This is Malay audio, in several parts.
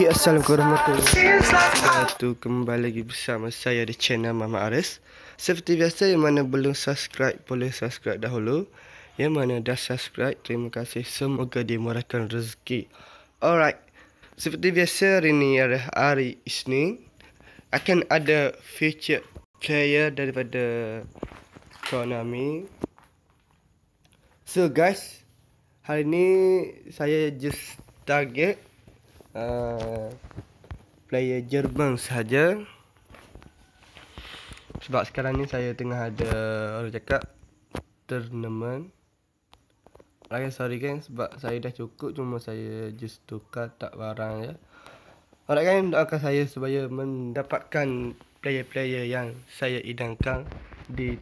Okay, Assalamualaikum warahmatullahi wabarakatuh Kembali lagi bersama saya di channel Mama Aris Seperti biasa yang mana belum subscribe boleh subscribe dahulu Yang mana dah subscribe terima kasih semoga dimurahkan rezeki Alright Seperti biasa hari ini adalah hari Isnin Akan ada future player daripada Konami So guys Hari ini saya just target uh, player Jerman saja. Sebab sekarang ni saya tengah ada orang cakap tournament. Lagi sorry guys, sebab saya dah cukup cuma saya just tukar tak barang ya. Orang kan doakan saya supaya mendapatkan player-player yang saya idangkan di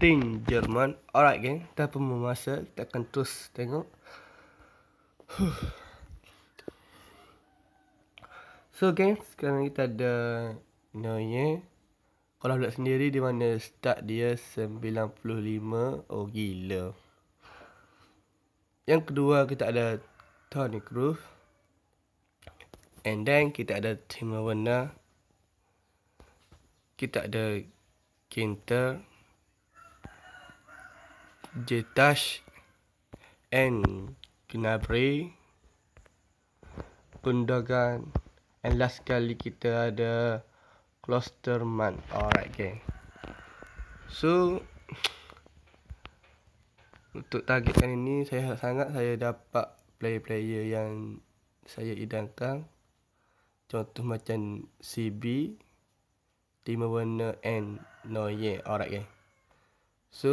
team Jerman. Alright geng, tak perlu masa, kita akan terus tengok. Huh. So gang, sekarang kita ada Noye. Kalau blok sendiri di mana start dia 95. Oh gila. Yang kedua kita ada Tony Cruz. And then kita ada Tim Warna. Kita ada Kinter. Jetash and Gnabry. Gundogan. And last kali kita ada Cluster man Alright gang So Untuk target kali ni Saya sangat saya dapat Player-player yang Saya idangkan Contoh macam CB Tima warna and No yeah Alright gang So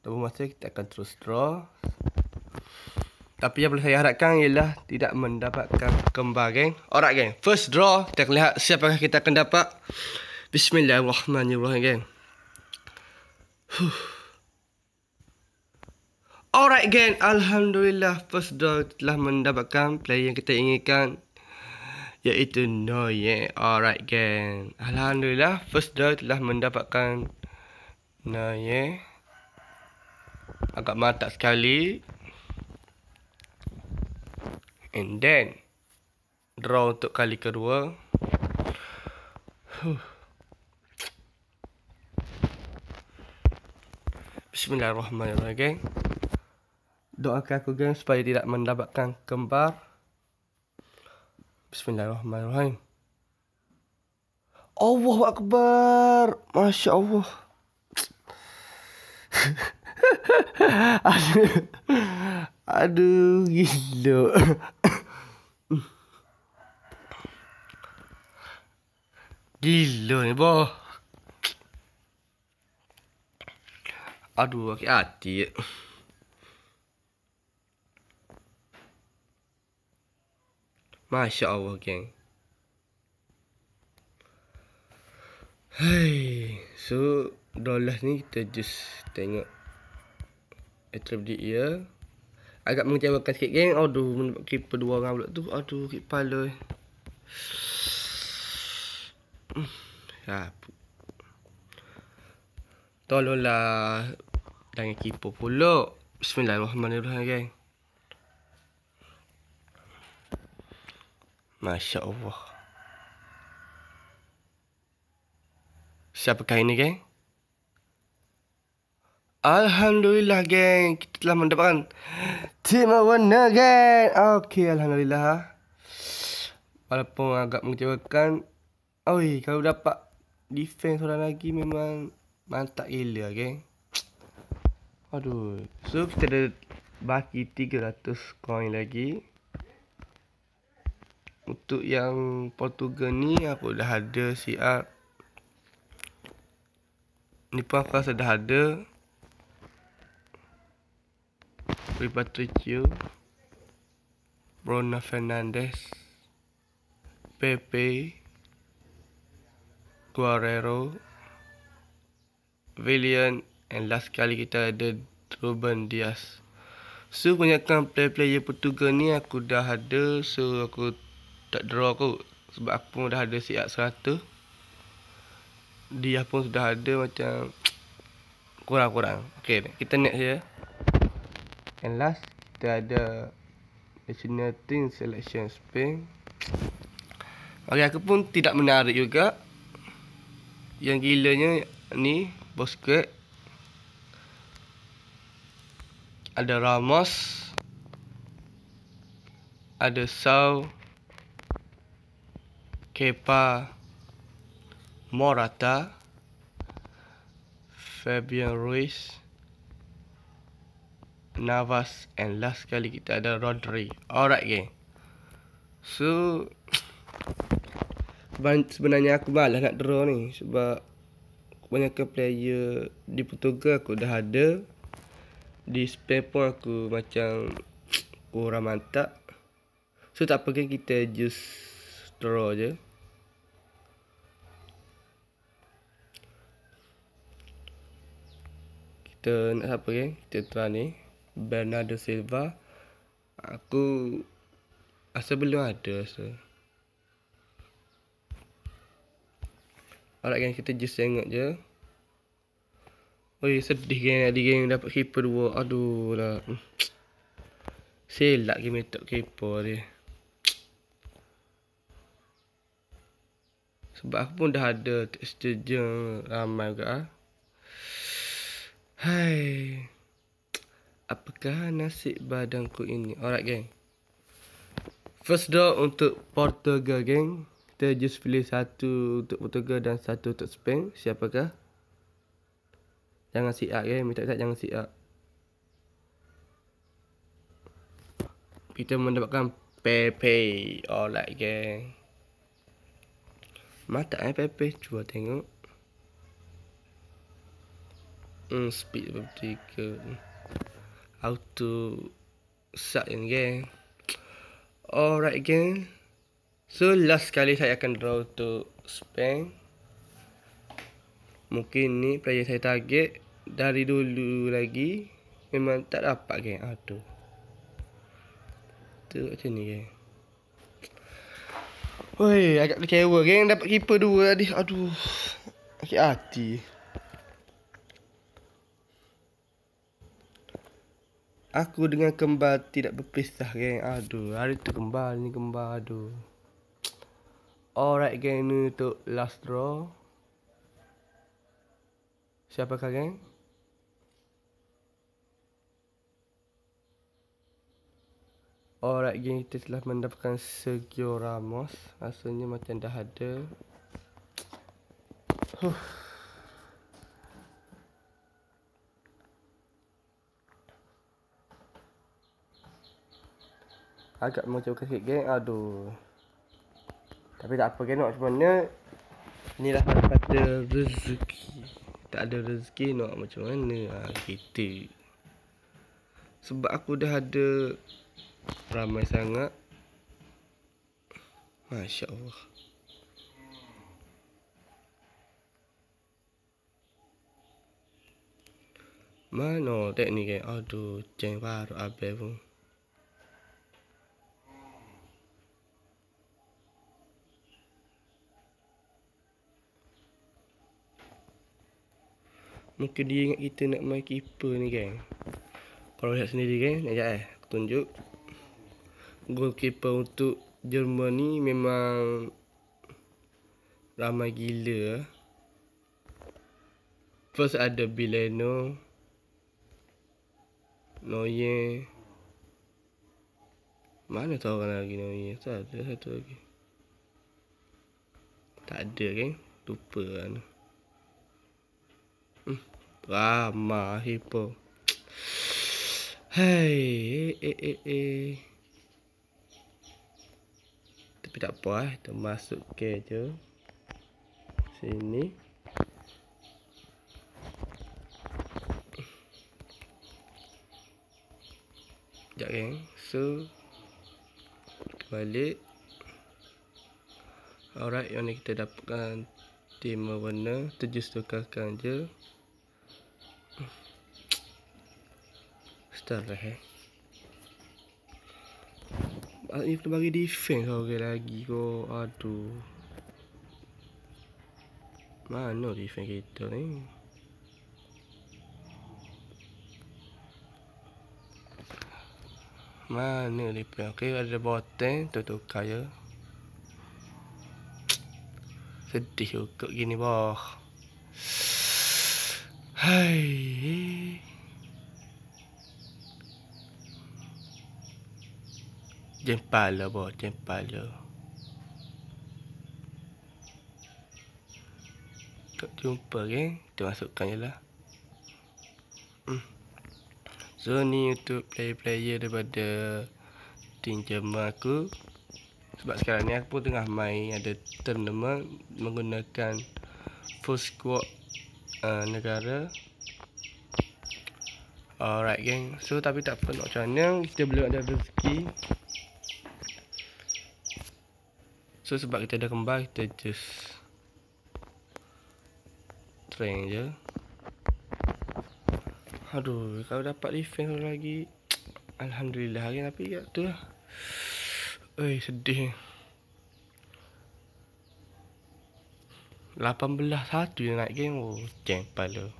Tunggu masa kita akan terus draw tapi yang boleh saya harapkan ialah tidak mendapatkan kembar geng. Alright geng. First draw. Kita akan lihat siapakah kita akan dapat. Bismillahirrahmanirrahim geng. Alright geng. Alhamdulillah. First draw telah mendapatkan player yang kita inginkan. Iaitu Noye. Alright geng. Alhamdulillah. First draw telah mendapatkan Noye. Agak matak sekali. And then Draw untuk kali kedua Bismillahirrahmanirrahim geng. Doakan aku geng supaya tidak mendapatkan kembar Bismillahirrahmanirrahim Allah Akbar Masya Allah Aduh Aduh gila Gila ni bo. Aduh, sakit hati. Masya Allah, geng. Hai, so dolas ni kita just tengok atrap dia. Ya. Agak mengecewakan sikit geng. Aduh, menempat keeper dua orang pula tu. Aduh, sakit kepala. Eh ha. Tolonglah Jangan kipu pula Bismillahirrahmanirrahim geng. Masya Allah Siapakah ini geng? Alhamdulillah geng Kita telah mendapatkan Team Awana geng Okey Alhamdulillah Walaupun agak mengecewakan Oi, kalau dapat defense orang lagi memang mantap gila, okay? Aduh, so kita ada baki 300 coin lagi. Untuk yang Portugal ni aku dah ada siap. Ni pun aku rasa dah ada. Rui Patricio. Bruno Fernandes. Pepe. Guerrero, Villian and last kali kita ada Ruben Dias. So banyakkan player-player Portugal ni aku dah ada so aku tak draw aku sebab aku pun dah ada siap 100. Dia pun sudah ada macam kurang-kurang. Okey, kita next ya. And last kita ada national team selection Spain. Okey, aku pun tidak menarik juga. Yang gilanya ni Bosket Ada Ramos Ada Sao Kepa Morata Fabian Ruiz Navas And last kali kita ada Rodri Alright gang So sebenarnya aku malas nak draw ni sebab banyak player di Portugal aku dah ada di Spain pun aku macam kurang mantap so tak apa kan kita just draw je kita nak apa kan kita try ni Bernardo Silva aku asal belum ada asal Harapkan kita just tengok je Oi sedih geng Adi geng dapat keeper dua Aduh lah Selak game top keeper dia Sebab aku pun dah ada Texture ramai juga ah. Hai Apakah nasib badanku ini Alright geng First door untuk Portugal geng kita just pilih satu untuk portugal dan satu untuk spain Siapakah? Jangan siap ya, minta tak? jangan siap Kita mendapatkan PP. Alright geng Mata eh Pepe, cuba tengok Hmm, speed seperti ke Auto Suck in geng Alright geng So last kali saya akan draw to Spain. Mungkin ni player saya target dari dulu lagi memang tak dapat geng. Ah tu. Tu macam ni geng. Woi, agak kecewa geng dapat keeper dua tadi. Aduh. Sakit hati. Aku dengan kembar tidak berpisah geng. Aduh, hari tu kembar ni kembar aduh. Alright gang, ni untuk last draw Siapa kah, gang? Alright gang, kita telah mendapatkan Sergio Ramos Rasanya macam dah ada huh. Agak mengucapkan sikit geng Aduh tapi tak apa kena sebenarnya inilah kata rezeki. Tak ada rezeki nak macam mana ha, kita. Sebab aku dah ada ramai sangat. Masya-Allah. Mana teknik ni? Aduh, ceng baru pun. Muka dia ingat kita nak main keeper ni kan Kalau lihat sendiri kan Nak jatuh eh Tunjuk Goalkeeper untuk Jerman ni memang Ramai gila eh. First ada Bileno Noye Mana tahu orang lagi Noye Tak ada satu lagi Tak ada kan Lupa lah Rama Hippo. Hei, eh, eh, eh, eh. Tapi tak apa eh. Kita masuk ke je. Sini. Sekejap, geng. So, balik. Alright, yang ni kita dapatkan tema warna. Kita just tukarkan je. Star lah eh ah, Ni kena bagi defense kau lah, okay, lagi ko Aduh Mana defense kita ni Mana dia punya Okay ada botan Tutukar kaya Sedih juga gini boh Hai Hai eh. Jam pala bo, jam pala. Tak jumpa kan? Okay? Kita masukkan je lah. Hmm. So ni untuk player-player daripada team jemaah aku. Sebab sekarang ni aku pun tengah main ada tournament menggunakan full squad uh, negara. Alright geng. So tapi tak apa nak macam mana. Kita belum ada rezeki. So sebab kita dah kembali, Kita just Train je Aduh Kalau dapat defense lagi Alhamdulillah hari Tapi ya tu lah Ui, sedih 18-1 je naik game Oh jeng kepala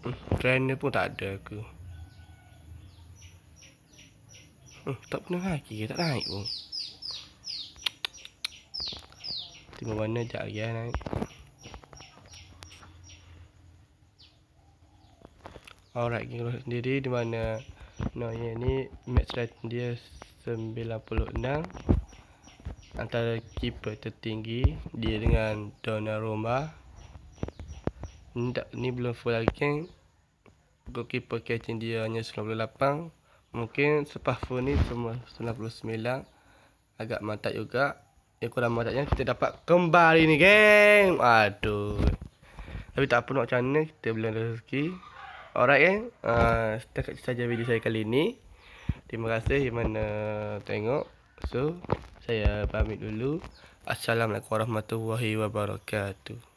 hmm, Trainer pun tak ada aku Tak pernah lagi ke tak naik pun Tiba mana jap lagi lah naik Alright geng sendiri di mana Noye ni match rate dia 96 Antara keeper tertinggi Dia dengan Donnarumma Ni, tak, ni belum full lagi geng kan? Goalkeeper catching dia hanya 98 Mungkin sepahfu ni cuma 99 Agak mantap juga Yang kurang mantapnya kita dapat kembali ni geng Aduh Tapi tak apa nak macam mana kita belum ada rezeki Alright geng ah, Setakat uh, saja video saya kali ni Terima kasih yang mana tengok So saya pamit dulu Assalamualaikum warahmatullahi wabarakatuh